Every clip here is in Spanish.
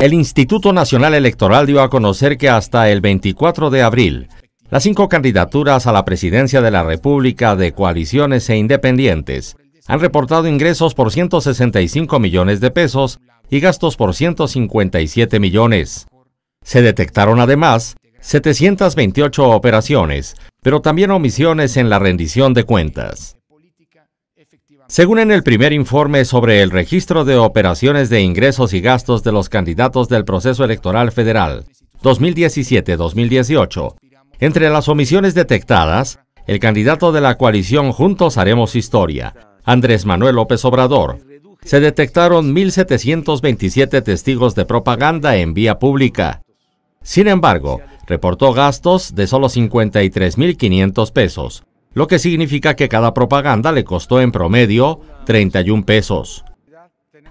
El Instituto Nacional Electoral dio a conocer que hasta el 24 de abril, las cinco candidaturas a la presidencia de la República de coaliciones e independientes han reportado ingresos por 165 millones de pesos y gastos por 157 millones. Se detectaron además 728 operaciones, pero también omisiones en la rendición de cuentas. Según en el primer informe sobre el registro de operaciones de ingresos y gastos de los candidatos del proceso electoral federal 2017-2018, entre las omisiones detectadas, el candidato de la coalición Juntos Haremos Historia, Andrés Manuel López Obrador, se detectaron 1.727 testigos de propaganda en vía pública. Sin embargo, reportó gastos de solo 53.500 pesos, lo que significa que cada propaganda le costó en promedio 31 pesos.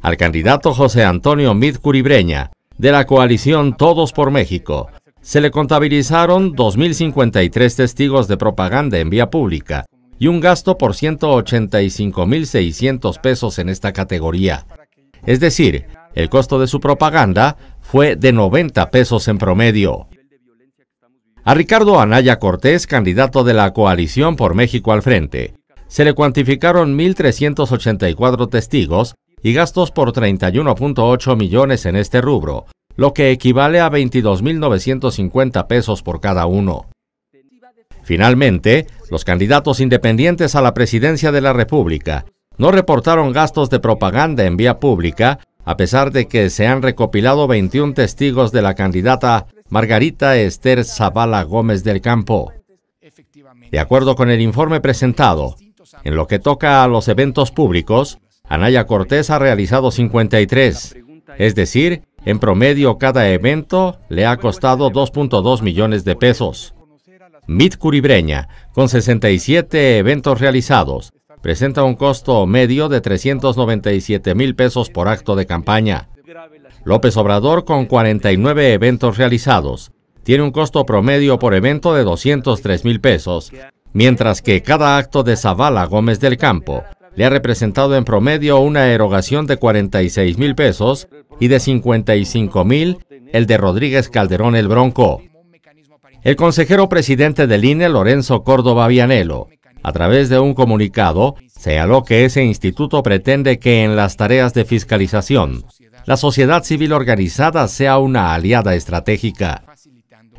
Al candidato José Antonio Mid de la coalición Todos por México, se le contabilizaron 2.053 testigos de propaganda en vía pública y un gasto por 185.600 pesos en esta categoría. Es decir, el costo de su propaganda fue de 90 pesos en promedio. A Ricardo Anaya Cortés, candidato de la coalición por México al frente, se le cuantificaron 1.384 testigos y gastos por 31.8 millones en este rubro, lo que equivale a 22.950 pesos por cada uno. Finalmente, los candidatos independientes a la presidencia de la República no reportaron gastos de propaganda en vía pública a pesar de que se han recopilado 21 testigos de la candidata Margarita Esther Zavala Gómez del Campo. De acuerdo con el informe presentado, en lo que toca a los eventos públicos, Anaya Cortés ha realizado 53, es decir, en promedio cada evento le ha costado 2.2 millones de pesos. Mit Curibreña, con 67 eventos realizados, presenta un costo medio de 397 mil pesos por acto de campaña. López Obrador, con 49 eventos realizados, tiene un costo promedio por evento de 203 mil pesos, mientras que cada acto de Zavala Gómez del Campo le ha representado en promedio una erogación de 46 mil pesos y de 55 mil el de Rodríguez Calderón el Bronco. El consejero presidente del INE, Lorenzo Córdoba Vianelo, a través de un comunicado, señaló que ese instituto pretende que en las tareas de fiscalización, la sociedad civil organizada sea una aliada estratégica.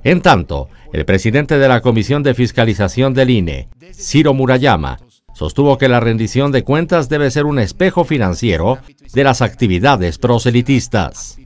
En tanto, el presidente de la Comisión de Fiscalización del INE, Ciro Murayama, sostuvo que la rendición de cuentas debe ser un espejo financiero de las actividades proselitistas.